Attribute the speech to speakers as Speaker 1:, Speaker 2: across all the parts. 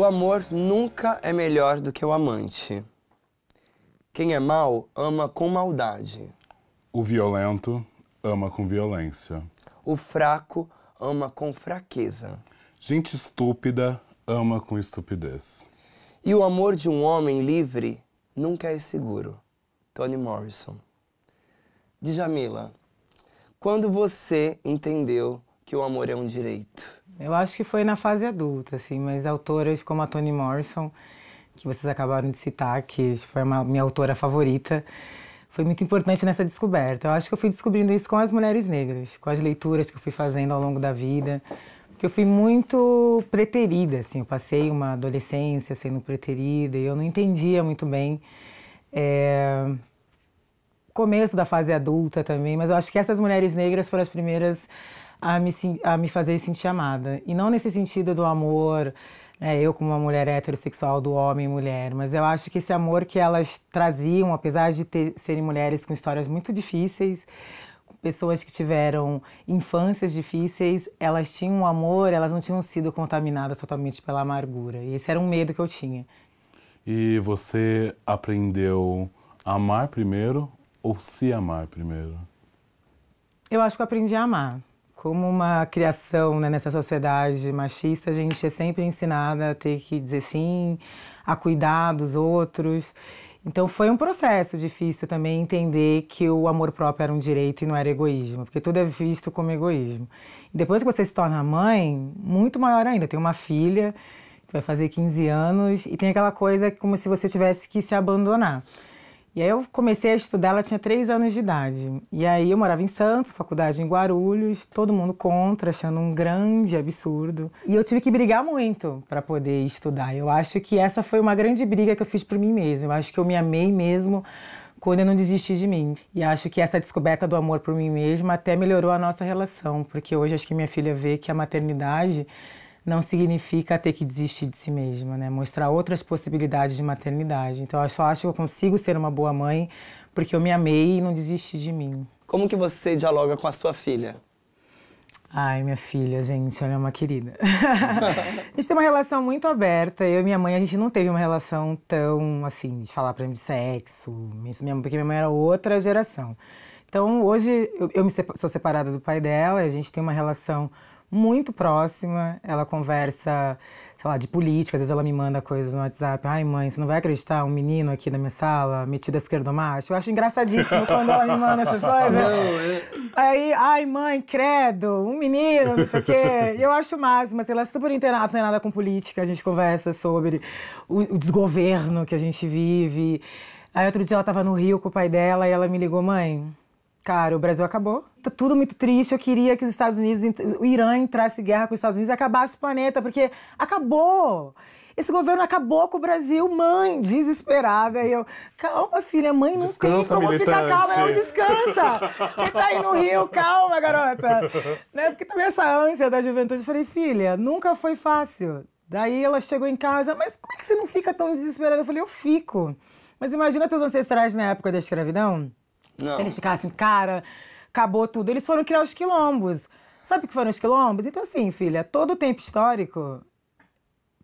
Speaker 1: O amor nunca é melhor do que o amante. Quem é mau ama com maldade.
Speaker 2: O violento ama com violência.
Speaker 1: O fraco ama com fraqueza.
Speaker 2: Gente estúpida
Speaker 1: ama com estupidez. E o amor de um homem livre nunca é seguro. Toni Morrison. Djamila, quando você entendeu que o amor é um direito?
Speaker 3: Eu acho que foi na fase adulta, assim, mas autoras como a Toni Morrison, que vocês acabaram de citar, que foi uma, minha autora favorita, foi muito importante nessa descoberta. Eu acho que eu fui descobrindo isso com as mulheres negras, com as leituras que eu fui fazendo ao longo da vida, porque eu fui muito preterida, assim, eu passei uma adolescência sendo preterida e eu não entendia muito bem. É começo da fase adulta também, mas eu acho que essas mulheres negras foram as primeiras a me, a me fazer sentir amada. E não nesse sentido do amor, né, eu como uma mulher heterossexual, do homem e mulher, mas eu acho que esse amor que elas traziam, apesar de ter, serem mulheres com histórias muito difíceis, pessoas que tiveram infâncias difíceis, elas tinham um amor, elas não tinham sido contaminadas totalmente pela amargura. E esse era um medo que eu tinha.
Speaker 2: E você aprendeu a amar primeiro ou se amar primeiro?
Speaker 3: Eu acho que eu aprendi a amar como uma criação né, nessa sociedade machista, a gente é sempre ensinada a ter que dizer sim, a cuidar dos outros. Então foi um processo difícil também entender que o amor próprio era um direito e não era egoísmo, porque tudo é visto como egoísmo. E depois que você se torna mãe, muito maior ainda, tem uma filha que vai fazer 15 anos e tem aquela coisa como se você tivesse que se abandonar. E aí eu comecei a estudar, ela tinha três anos de idade. E aí eu morava em Santos, faculdade em Guarulhos, todo mundo contra, achando um grande absurdo. E eu tive que brigar muito para poder estudar. Eu acho que essa foi uma grande briga que eu fiz por mim mesma. Eu acho que eu me amei mesmo quando eu não desisti de mim. E acho que essa descoberta do amor por mim mesma até melhorou a nossa relação, porque hoje acho que minha filha vê que a maternidade não significa ter que desistir de si mesma, né? Mostrar outras possibilidades de maternidade. Então eu só acho que eu consigo ser uma boa mãe porque eu me amei e não desisti de mim.
Speaker 1: Como que você dialoga com a sua filha?
Speaker 3: Ai, minha filha, gente, ela é uma querida. a gente tem uma relação muito aberta. Eu e minha mãe, a gente não teve uma relação tão, assim, de falar para mim de sexo, porque minha mãe era outra geração. Então, hoje, eu, eu me sou separada do pai dela, a gente tem uma relação muito próxima. Ela conversa, sei lá, de política. Às vezes ela me manda coisas no WhatsApp. Ai, mãe, você não vai acreditar um menino aqui na minha sala metido à esquerda macho? Eu acho engraçadíssimo quando ela me manda essas coisas. É. Aí, ai, mãe, credo, um menino, não sei o quê. Eu acho o máximo. Assim, ela é super é nada com política. A gente conversa sobre o, o desgoverno que a gente vive. Aí outro dia ela estava no Rio com o pai dela e ela me ligou, mãe, cara, o Brasil acabou. Tudo muito triste. Eu queria que os Estados Unidos, o Irã entrasse em guerra com os Estados Unidos e acabasse o planeta, porque acabou. Esse governo acabou com o Brasil, mãe, desesperada. E eu, calma, filha, mãe não descansa, tem como militante. ficar calma, não descansa. Você tá aí no Rio, calma, garota. Né? Porque também essa ânsia da juventude, eu falei, filha, nunca foi fácil. Daí ela chegou em casa, mas como é que você não fica tão desesperada? Eu falei, eu fico. Mas imagina teus ancestrais na época da escravidão não. Se eles ficassem, cara, acabou tudo. Eles foram criar os quilombos. Sabe o que foram os quilombos? Então, assim, filha, todo o tempo histórico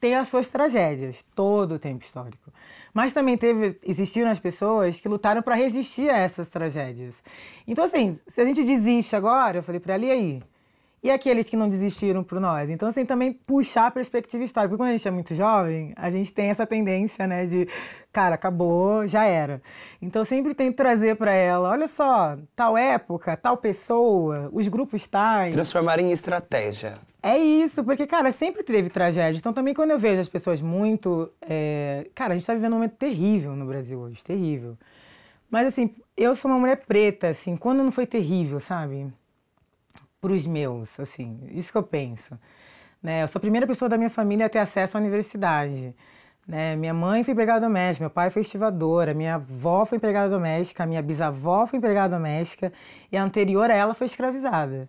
Speaker 3: tem as suas tragédias, todo o tempo histórico. Mas também teve, existiram as pessoas que lutaram para resistir a essas tragédias. Então, assim, se a gente desiste agora, eu falei para ali aí, e aqueles que não desistiram por nós. Então, assim, também puxar a perspectiva histórica. Porque quando a gente é muito jovem, a gente tem essa tendência, né, de, cara, acabou, já era. Então, sempre tento trazer para ela, olha só, tal época, tal pessoa, os grupos tais.
Speaker 1: Transformar em estratégia.
Speaker 3: É isso, porque, cara, sempre teve tragédia. Então, também quando eu vejo as pessoas muito. É... Cara, a gente tá vivendo um momento terrível no Brasil hoje, terrível. Mas, assim, eu sou uma mulher preta, assim, quando não foi terrível, sabe? para os meus, assim, isso que eu penso. Né? Eu sou a primeira pessoa da minha família a ter acesso à universidade. Né? Minha mãe foi empregada doméstica, meu pai foi estivadora, minha avó foi empregada doméstica, minha bisavó foi empregada doméstica e a anterior a ela foi escravizada.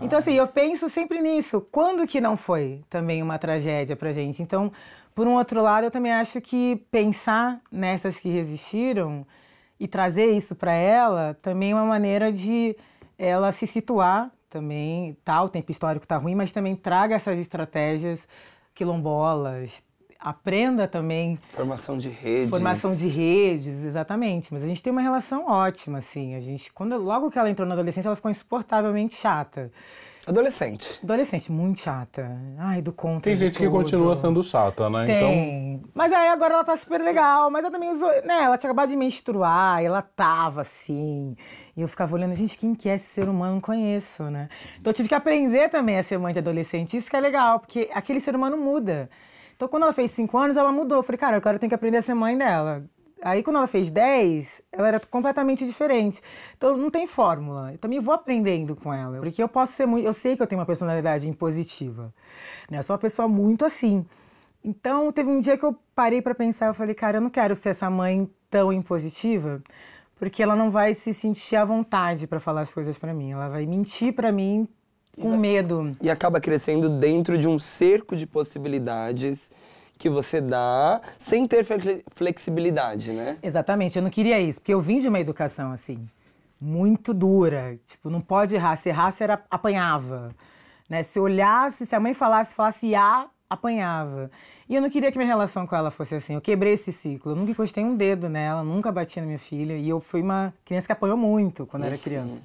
Speaker 3: Então, assim, ah. eu penso sempre nisso. Quando que não foi também uma tragédia pra gente? Então, por um outro lado, eu também acho que pensar nessas que resistiram e trazer isso para ela também é uma maneira de ela se situar também, tá, o tempo histórico está ruim, mas também traga essas estratégias quilombolas, aprenda também. Formação
Speaker 1: de redes. Formação de
Speaker 3: redes, exatamente. Mas a gente tem uma relação ótima, assim. A gente, quando, logo que ela entrou na adolescência, ela ficou insuportavelmente chata. Adolescente. Adolescente, muito chata. Ai, do conto. Tem gente que continua
Speaker 2: sendo chata, né? Tem.
Speaker 3: Então... Mas aí agora ela tá super legal, mas ela também usou. Né, ela tinha acabado de menstruar, ela tava assim. E eu ficava olhando, gente, quem que é esse ser humano? Não conheço, né? Então eu tive que aprender também a ser mãe de adolescente. Isso que é legal, porque aquele ser humano muda. Então, quando ela fez 5 anos, ela mudou. falei, cara, agora eu tenho que aprender a ser mãe dela. Aí, quando ela fez 10, ela era completamente diferente. Então, não tem fórmula. Eu também vou aprendendo com ela. Porque eu posso ser muito. Eu sei que eu tenho uma personalidade impositiva. Né? Eu sou uma pessoa muito assim. Então, teve um dia que eu parei para pensar. Eu falei, cara, eu não quero ser essa mãe tão impositiva. Porque ela não vai se sentir à vontade para falar as coisas para mim. Ela vai mentir para mim com e, medo.
Speaker 1: E acaba crescendo dentro de um cerco de possibilidades que você dá sem ter flexibilidade, né?
Speaker 3: Exatamente, eu não queria isso, porque eu vim de uma educação assim, muito dura. Tipo, não pode errar. Se errasse, era, apanhava. Né? Se olhasse, se a mãe falasse, falasse A, apanhava. E eu não queria que minha relação com ela fosse assim. Eu quebrei esse ciclo. Eu nunca encostei um dedo nela, nunca bati na minha filha. E eu fui uma criança que apanhou muito quando Ixi. era criança.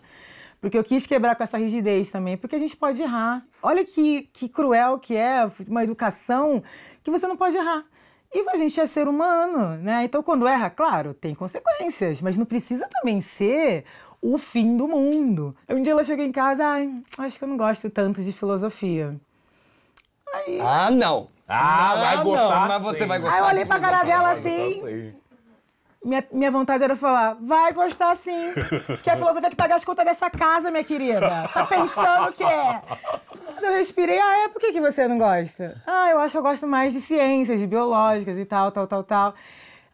Speaker 3: Porque eu quis quebrar com essa rigidez também, porque a gente pode errar. Olha que, que cruel que é uma educação que você não pode errar. E a gente é ser humano, né? Então, quando erra, claro, tem consequências, mas não precisa também ser o fim do mundo. Um dia ela chegou em casa, ai, acho que eu não gosto tanto de filosofia.
Speaker 1: Aí... Ah, não! Ah, vai
Speaker 2: ah, gostar. Não, mas você vai gostar. Aí eu olhei pra cara dela assim
Speaker 3: minha, minha vontade era falar, vai gostar sim, que a filosofia que pagar as contas dessa casa, minha querida. Tá pensando o que é? Mas eu respirei, ah, é? Por que, que você não gosta? Ah, eu acho que eu gosto mais de ciências, de biológicas e tal, tal, tal, tal.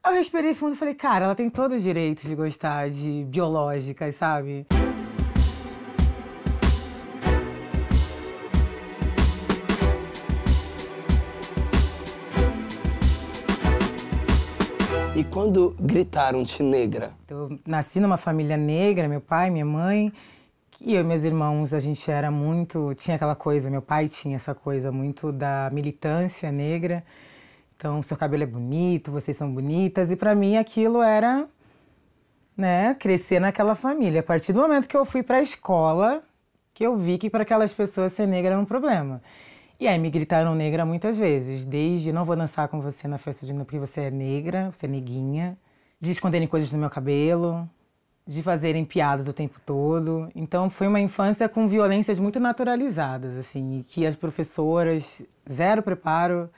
Speaker 3: Eu respirei fundo e falei, cara, ela tem todo o direito de gostar de biológicas, sabe?
Speaker 1: E quando gritaram-te negra?
Speaker 3: Eu nasci numa família negra, meu pai, minha mãe, e eu e meus irmãos, a gente era muito. Tinha aquela coisa, meu pai tinha essa coisa muito da militância negra. Então, seu cabelo é bonito, vocês são bonitas. E para mim aquilo era, né, crescer naquela família. A partir do momento que eu fui para a escola, que eu vi que para aquelas pessoas ser negra era um problema. E aí me gritaram negra muitas vezes, desde não vou dançar com você na festa de novo porque você é negra, você é neguinha, de esconderem coisas no meu cabelo, de fazerem piadas o tempo todo. Então foi uma infância com violências muito naturalizadas, assim, que as professoras zero preparo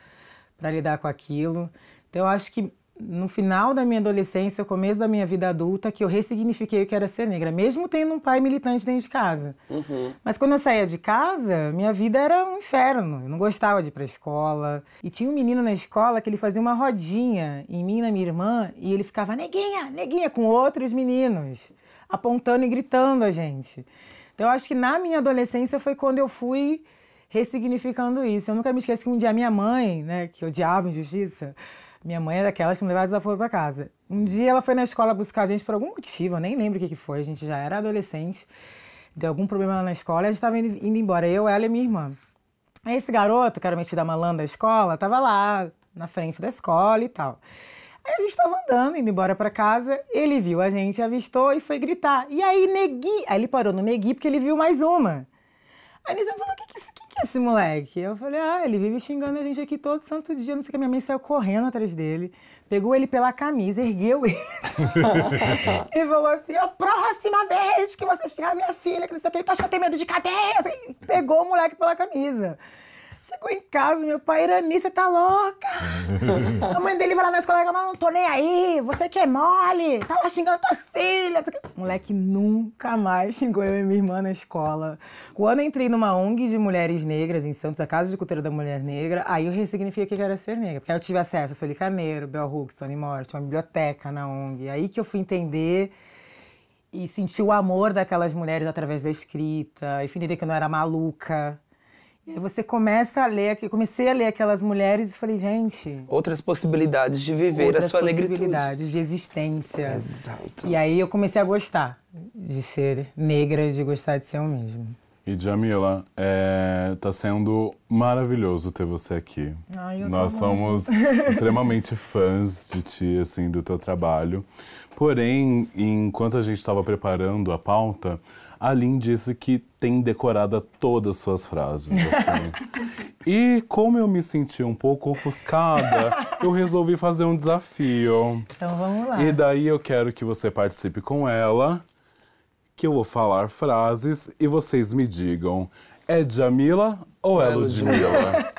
Speaker 3: para lidar com aquilo. Então eu acho que no final da minha adolescência, começo da minha vida adulta, que eu ressignifiquei o que era ser negra, mesmo tendo um pai militante dentro de casa. Uhum. Mas quando eu saía de casa, minha vida era um inferno. Eu não gostava de ir a escola. E tinha um menino na escola que ele fazia uma rodinha em mim e na minha irmã, e ele ficava neguinha, neguinha, com outros meninos, apontando e gritando a gente. Então eu acho que na minha adolescência foi quando eu fui ressignificando isso. Eu nunca me esqueço que um dia minha mãe, né, que odiava injustiça, minha mãe é daquelas que não levava desaforo para casa. Um dia ela foi na escola buscar a gente por algum motivo, eu nem lembro o que, que foi, a gente já era adolescente, deu algum problema lá na escola e a gente estava indo, indo, embora, eu, ela e minha irmã. Aí esse garoto, que era metido a malandro da escola, tava lá na frente da escola e tal. Aí a gente estava andando, indo embora para casa, ele viu a gente, avistou e foi gritar. E aí, negui. Aí ele parou no negui porque ele viu mais uma. Aí Nisa falou: o que, que, esse moleque? Eu falei, ah, ele vive xingando a gente aqui todo santo dia, não sei o que. Minha mãe saiu correndo atrás dele, pegou ele pela camisa, ergueu ele e falou assim, a próxima vez que você xingar minha filha, que não sei o que, tu acha que eu tenho medo de cadeia? Pegou o moleque pela camisa. Chegou em casa, meu pai, Irani, você tá louca? a mãe dele vai lá na escola e fala, não tô nem aí, você que é mole, tava tá xingando tua filha. Moleque nunca mais xingou eu e minha irmã na escola. Quando entrei numa ONG de mulheres negras em Santos, a Casa de Cultura da Mulher Negra, aí eu ressignifiquei o que era ser negra. Porque aí eu tive acesso a Soli Carneiro, Bel Hooks, Tony Morte, uma biblioteca na ONG. Aí que eu fui entender e sentir o amor daquelas mulheres através da escrita, e entender que eu não era maluca, você começa a ler, comecei a ler aquelas mulheres e falei, gente.
Speaker 1: Outras possibilidades de viver outras a sua possibilidades
Speaker 3: Possibilidades de existência. Exato. E aí eu comecei a gostar de ser negra, de gostar de ser eu mesmo.
Speaker 2: E Jamila, é, tá sendo maravilhoso ter você aqui.
Speaker 3: Ai, eu Nós somos extremamente
Speaker 2: fãs de ti, assim, do teu trabalho. Porém, enquanto a gente estava preparando a pauta, a Lin disse que tem decorada todas as suas frases. Assim. e como eu me senti um pouco ofuscada, eu resolvi fazer um desafio. Então vamos lá. E daí eu quero que você participe com ela, que eu vou falar frases e vocês me digam: é Jamila ou é, é Ludmilla?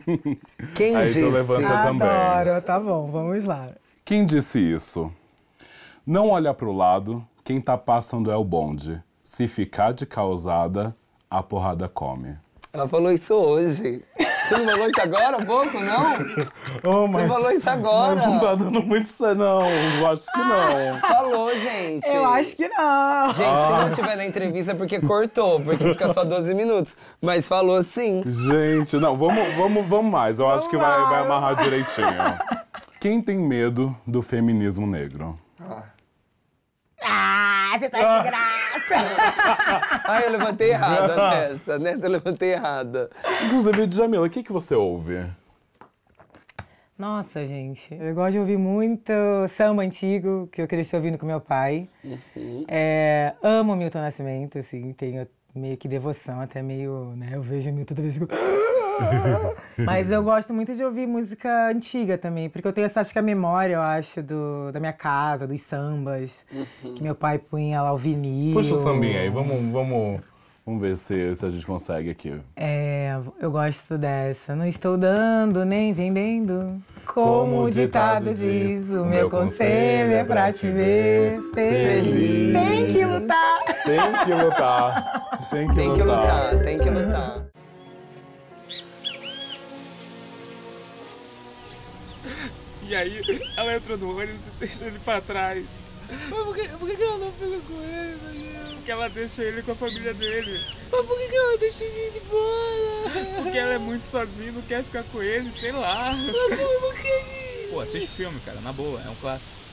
Speaker 3: Quem Aí então disse? levanta também. Adoro, tá bom, vamos lá.
Speaker 2: Quem disse isso? Não olha para o lado, quem tá passando é o bonde. Se ficar de causada, a porrada come.
Speaker 1: Ela falou isso hoje. Você não falou isso agora há pouco, não? Oh, mas, Você falou isso agora. Mas não tá dando muito certo, não. Eu acho que não. Ah, falou, gente. Eu acho que não. Gente, ah. se não ah. tiver na entrevista, é porque cortou, porque fica só 12 minutos. Mas falou sim. Gente, não, vamos, vamos, vamos mais. Eu vamos acho que vai, vai amarrar direitinho.
Speaker 2: Quem tem medo do feminismo negro?
Speaker 1: Ah!
Speaker 3: ah você tá de ah. graça.
Speaker 1: ah, eu levantei errada nessa. Né? Nessa eu levantei errada. Inclusive, Djamila, o que, que você ouve?
Speaker 3: Nossa, gente, eu gosto de ouvir muito samba antigo, que eu cresci ouvindo com meu pai. Uhum. É, amo Milton Nascimento, assim, tenho meio que devoção, até meio, né, eu vejo Milton toda vez que eu... Mas eu gosto muito de ouvir música antiga também, porque eu tenho essa, acho que é a memória, eu acho, do, da minha casa, dos sambas, uhum. que meu pai punha lá o vinil. Puxa o sambinha aí, vamos,
Speaker 2: vamos, vamos ver se, se a gente consegue aqui.
Speaker 3: É, eu gosto dessa. Não estou dando nem vendendo. Como, Como o ditado, ditado diz, o meu conselho é, é pra te ver feliz. Tem que lutar! Tem que lutar!
Speaker 1: Tem que lutar, tem que lutar. Tem que lutar. E aí ela entrou no ônibus e deixou ele pra trás. Mas por que, por que ela não fica com
Speaker 3: ele, Daniel?
Speaker 1: Porque ela deixa ele com a família dele. Mas por que ela deixa ele de boa Porque ela é muito sozinha, não quer ficar com ele, sei lá. Mas por que? Pô, assiste o filme, cara, na boa, é um clássico.